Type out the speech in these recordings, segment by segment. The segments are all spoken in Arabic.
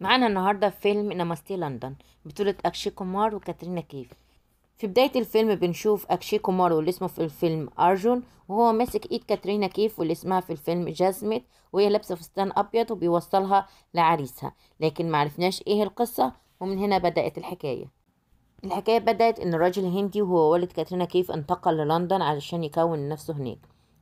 معانا النهارده في فيلم نمستي لندن بطولة أكشي كومار وكاترينا كيف في بداية الفيلم بنشوف أكشي كومار واللي اسمه في الفيلم أرجون وهو ماسك إيد كاترينا كيف واللي اسمها في الفيلم جازميت وهي لابسة فستان أبيض وبيوصلها لعريسها لكن معرفناش إيه القصة ومن هنا بدأت الحكاية الحكاية بدأت إن الراجل الهندي وهو والد كاترينا كيف انتقل للندن علشان يكون نفسه هناك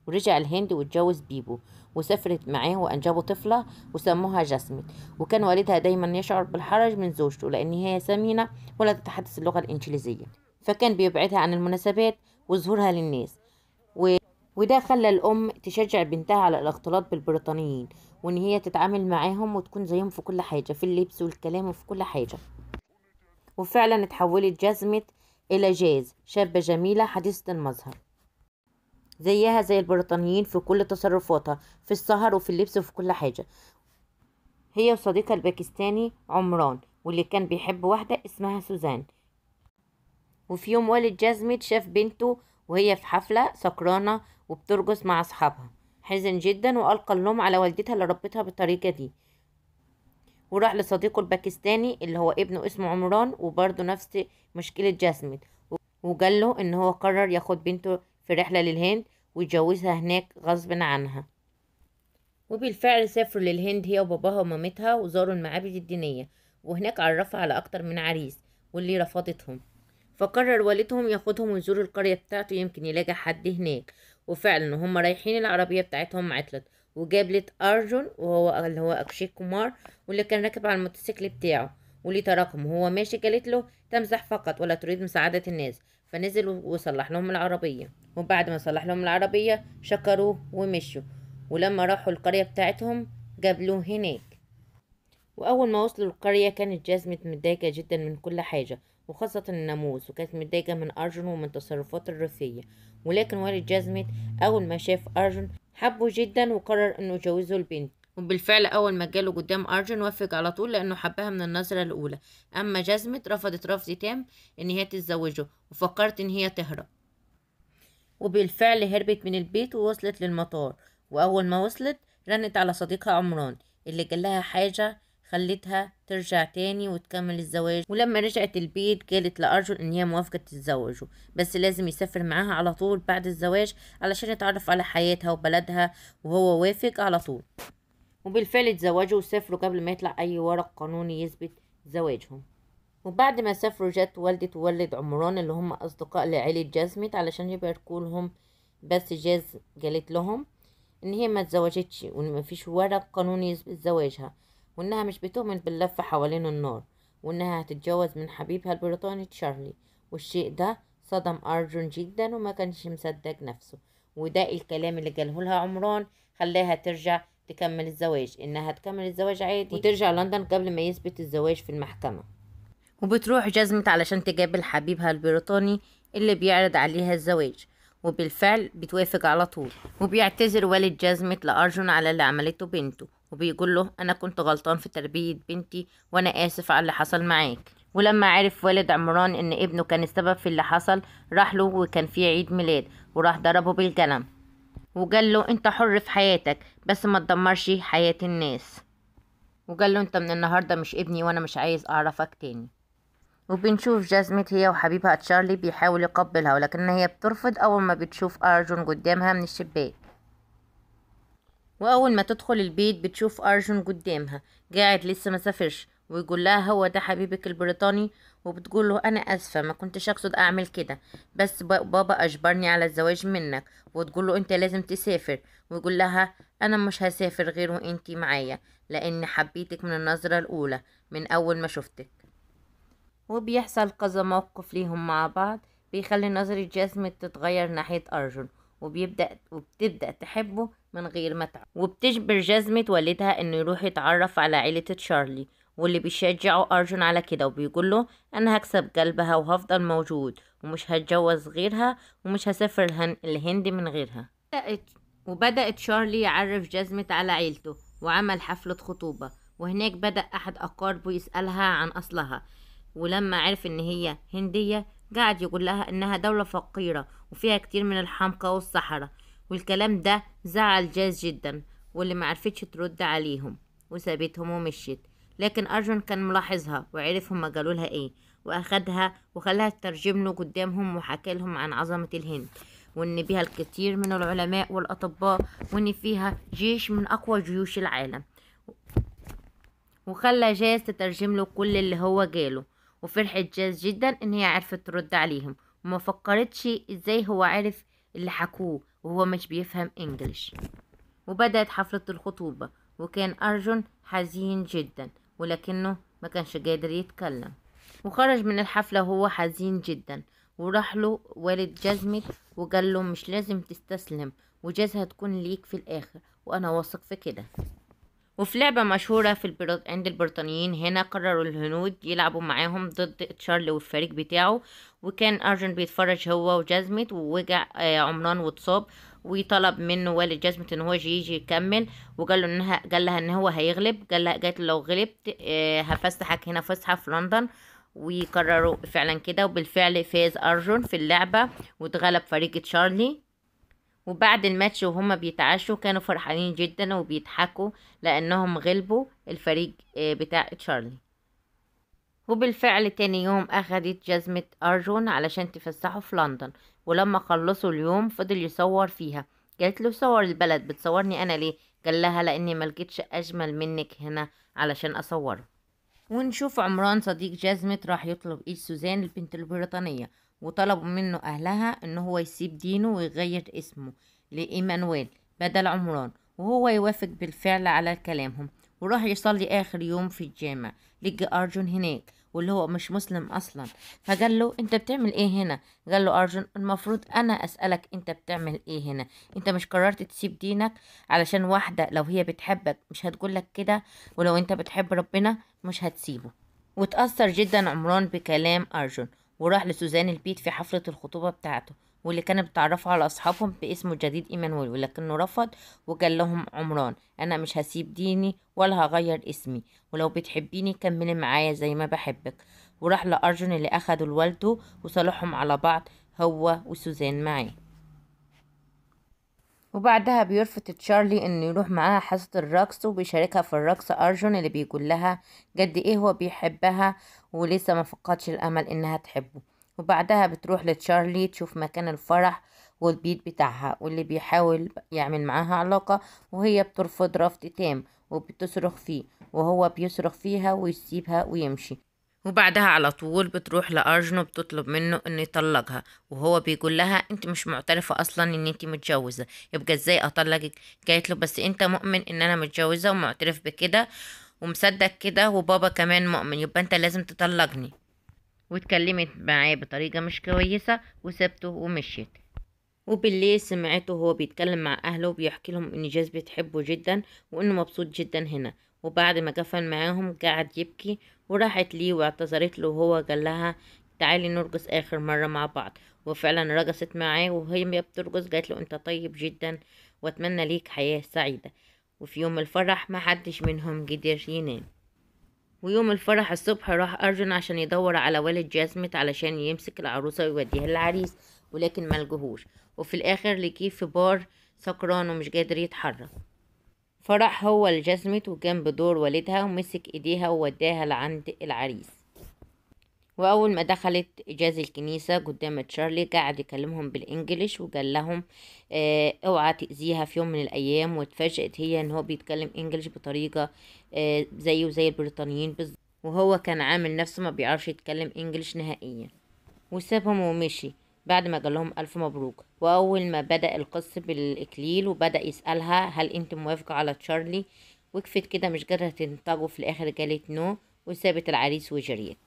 ورجع الهند واتجوز بيبو وسافرت معاه وأنجبوا طفلة وسموها جاسمين وكان والدها دايما يشعر بالحرج من زوجته لأن هي سمينة ولا تتحدث اللغة الإنجليزية فكان بيبعدها عن المناسبات وظهورها للناس و... وده خلى الأم تشجع بنتها على الاختلاط بالبريطانيين وإن هي تتعامل معاهم وتكون زيهم في كل حاجة في اللبس والكلام وفي كل حاجة وفعلا اتحولت جازمت إلى جاز شابة جميلة حديثة المظهر زيها زي البريطانيين في كل تصرفاتها في السهر وفي اللبس وفي كل حاجة هي وصديقها الباكستاني عمران واللي كان بيحب واحدة اسمها سوزان وفي يوم والد جازميت شاف بنته وهي في حفلة سكرانة وبترقص مع أصحابها حزن جدا وألقى اللوم على والدتها اللي ربتها بالطريقة دي وراح لصديقه الباكستاني اللي هو ابنه اسمه عمران وبرضه نفس مشكلة جاسمين وقال له ان هو قرر ياخد بنته في رحلة للهند ويتجوزها هناك غصب عنها وبالفعل سافروا للهند هي وباباها ومامتها وزاروا المعابد الدينية وهناك عرفها على أكتر من عريس واللي رفضتهم فقرر والدهم ياخدهم ويزور القرية بتاعته يمكن يلاقي حد هناك وفعلا هم رايحين العربية بتاعتهم عطلت وجابلت أرجون وهو اللي هو أكشيك كومار واللي كان راكب على الموتوسيكل بتاعه وليه تراكم وهو ماشي قالت له تمزح فقط ولا تريد مساعدة الناس فنزل وصلح لهم العربية وبعد ما صلح لهم العربية شكروه ومشوا ولما راحوا القرية بتاعتهم جابلوه هناك وأول ما وصلوا القرية كانت جازمة متضايقة جدا من كل حاجة وخاصة الناموس وكانت متضايقة من أرجن ومن تصرفات الرثية ولكن والد جازمة أول ما شاف أرجن حبه جدا وقرر إنه يجوزه البنت وبالفعل أول ما جاله قدام أرجن وافق على طول لأنه حبها من النظرة الأولى أما جازمت رفضت رفض تام إن هي تتزوجه وفكرت إن هي تهرب وبالفعل هربت من البيت ووصلت للمطار وأول ما وصلت رنت على صديقها عمران اللي لها حاجة خلتها ترجع تاني وتكمل الزواج ولما رجعت البيت قالت لأرجل إن هي موافقة تتزوجه بس لازم يسافر معاها على طول بعد الزواج علشان يتعرف على حياتها وبلدها وهو وافق على طول وبالفعل اتزوجوا وسافروا قبل ما يطلع أي ورق قانوني يثبت زواجهم وبعد ما سافروا جت والدة والد عمران اللي هم أصدقاء لعيلة جازمت علشان يباركوا لهم بس جاز قالت لهم إن هي ما اتزوجتش وإن مفيش ورق قانوني يثبت زواجها وإنها مش بتؤمن باللفة حوالين النار وإنها هتتجوز من حبيبها البريطاني تشارلي والشيء ده صدم أرجون جدا وما كانش مصدق نفسه وده الكلام اللي قاله لها عمران خلاها ترجع تكمل الزواج انها تكمل الزواج عادي وترجع لندن قبل ما يثبت الزواج في المحكمة وبتروح جزمت علشان تقابل حبيبها البريطاني اللي بيعرض عليها الزواج وبالفعل بتوافق على طول وبيعتذر والد جزمت لأرجون على اللي عملته بنته وبيقول له أنا كنت غلطان في تربية بنتي وأنا آسف على اللي حصل معاك ولما عرف والد عمران إن ابنه كان السبب في اللي حصل راح له وكان في عيد ميلاد وراح ضربه بالقلم وقال له انت حر في حياتك بس ما تدمرش حياة الناس وقال له انت من النهاردة مش ابني وانا مش عايز اعرفك تاني وبنشوف جازمت هي وحبيبها تشارلي بيحاول يقبلها ولكن هي بترفض أول ما بتشوف أرجون قدامها من الشباك وأول ما تدخل البيت بتشوف أرجون قدامها قاعد لسه مسافرش ويقول لها هو ده حبيبك البريطاني وبتقول له انا اسفه ما كنتش اقصد اعمل كده بس بابا اجبرني على الزواج منك وتقول له انت لازم تسافر ويقول لها انا مش هسافر غير وانت معايا لان حبيتك من النظره الاولى من اول ما شفتك وبيحصل كذا موقف ليهم مع بعض بيخلي نظرة جاسم تتغير ناحية أرجون وبيبدأ وبتبدأ تحبه من غير ما وبتجبر جزمة والدها إنه يروح يتعرف على عيلة تشارلي واللي بيشجعه أرجون على كده وبيقول له أنا هكسب قلبها وهفضل موجود ومش هتجوز غيرها ومش هسافر الهند من غيرها بدأت وبدأت شارلي يعرف جزمت على عيلته وعمل حفلة خطوبة وهناك بدأ أحد أقاربه يسألها عن أصلها ولما عرف إن هي هندية قعد يقول لها إنها دولة فقيرة وفيها كتير من الحمقى والصحراء والكلام ده زعل جاز جدا واللي معرفتش ترد عليهم وسابتهم ومشيت لكن أرجون كان ملاحظها وعرف هما قالوا لها إيه وأخدها وخلاها تترجم له قدامهم وحكى لهم عن عظمة الهند وإن بيها الكثير من العلماء والأطباء وإن فيها جيش من أقوى جيوش العالم وخلى جاز تترجم له كل اللي هو جاله وفرحت جاز جدا إن هي عرفت ترد عليهم وما فكرتش إزاي هو عرف اللي حكوه وهو مش بيفهم إنجليش وبدأت حفلة الخطوبة وكان أرجون حزين جدا ولكنه ما كانش قادر يتكلم وخرج من الحفلة وهو حزين جدا وراح له والد جزمت وقال له مش لازم تستسلم وجازها هتكون ليك في الآخر وأنا واثق في كده وفي لعبة مشهورة في البرط... عند البريطانيين هنا قرروا الهنود يلعبوا معاهم ضد تشارلي والفريق بتاعه وكان أرجن بيتفرج هو وجزمت ووجع آه، عمران واتصاب وطلب منه والد جزمة ان هو يجي يكمل وقال له انها قال لها ان هو هيغلب قال لها قالت له لو غلبت آه، هفسحك هنا فسحة في لندن وقرروا فعلا كده وبالفعل فاز ارجون في اللعبة واتغلب فريق تشارلي وبعد الماتش وهما بيتعشوا كانوا فرحانين جدا وبيضحكوا لانهم غلبوا الفريق آه، بتاع تشارلي وبالفعل تاني يوم اخدت جزمة ارجون علشان تفسحه في لندن ولما خلصوا اليوم فضل يصور فيها قالت له صور البلد بتصورني انا ليه قال لها لاني ملقتش اجمل منك هنا علشان اصوره ونشوف عمران صديق جازمت راح يطلب ايد سوزان البنت البريطانيه وطلبوا منه اهلها ان هو يسيب دينه ويغير اسمه لايمانويل بدل عمران وهو يوافق بالفعل على كلامهم وراح يصلي اخر يوم في الجامع لقى ارجون هناك واللي هو مش مسلم اصلا فقال له انت بتعمل ايه هنا قال له ارجون المفروض انا اسالك انت بتعمل ايه هنا انت مش قررت تسيب دينك علشان واحده لو هي بتحبك مش هتقولك كده ولو انت بتحب ربنا مش هتسيبه وتاثر جدا عمران بكلام ارجون وراح لسوزان البيت في حفله الخطوبه بتاعته واللي كانت بتعرفه على أصحابهم باسمه الجديد إيمانويل ولكنه رفض وقال لهم عمران أنا مش هسيب ديني ولا هغير اسمي ولو بتحبيني كملي معايا زي ما بحبك وراح لارجون اللي أخده لوالده وصالحهم على بعض هو وسوزان معاه وبعدها بيرفض تشارلي انه يروح معاها حصة الرقص وبيشاركها في الرقص ارجون اللي بيقول لها قد ايه هو بيحبها ولسه ما فقدش الامل انها تحبه وبعدها بتروح لتشارلي تشوف مكان الفرح والبيت بتاعها واللي بيحاول يعمل معاها علاقة وهي بترفض رفض تام وبتصرخ فيه وهو بيصرخ فيها ويسيبها ويمشي وبعدها على طول بتروح لأرجنو بتطلب منه انه يطلقها وهو بيقول لها انت مش معترفة اصلا ان انت متجوزة يبقى ازاي اطلقك قالت له بس انت مؤمن ان انا متجوزة ومعترف بكده ومصدق كده وبابا كمان مؤمن يبقى انت لازم تطلقني واتكلمت معاه بطريقة مش كويسة وسبته ومشيت وبالليل سمعته وهو بيتكلم مع أهله وبيحكي لهم إن جاز بتحبه جدا وإنه مبسوط جدا هنا وبعد ما قفل معاهم قعد يبكي وراحت ليه واعتذرت له وهو قال لها تعالي نرقص آخر مرة مع بعض وفعلا رقصت معاه وهي بترقص قالت له أنت طيب جدا وأتمنى ليك حياة سعيدة وفي يوم الفرح محدش منهم قدر ينام ويوم الفرح الصبح راح أرجن عشان يدور على والد جازمت علشان يمسك العروسة ويوديها للعريس ولكن ملجهوش وفي الآخر لقيه في بار سكران ومش قادر يتحرك فرح هو لجاسمت وكان بدور والدها ومسك ايديها ووداها لعند العريس وأول ما دخلت إجازة الكنيسة قدام تشارلي قعد يكلمهم بالإنجليش وقال لهم آه، اوعى تأذيها في يوم من الأيام واتفاجئت هي إن هو بيتكلم إنجليش بطريقة آه، زيه وزي البريطانيين بالظبط وهو كان عامل نفسه ما بيعرفش يتكلم إنجليش نهائيا وسابهم ومشي بعد ما قال لهم ألف مبروك وأول ما بدأ القص بالإكليل وبدأ يسألها هل أنت موافقة على تشارلي وقفت كده مش قادرة تنطقه في الآخر قالت نو وسابت العريس وجريت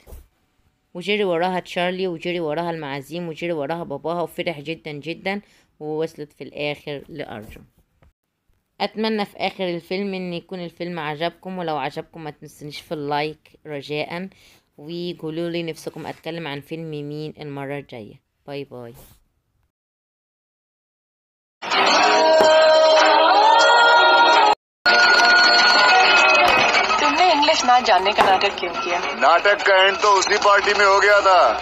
وجري وراها تشارلي وجري وراها المعازيم وجري وراها باباها وفرح جدا جدا ووصلت في الآخر لأرجو أتمنى في آخر الفيلم إن يكون الفيلم عجبكم ولو عجبكم ما تنسونيش في اللايك رجاء وقولولي نفسكم أتكلم عن فيلم مين المرة الجاية باي باي आपने इस नाच जानने का नाटक क्यों किया नाटक का एंड तो उसी पार्टी में हो गया था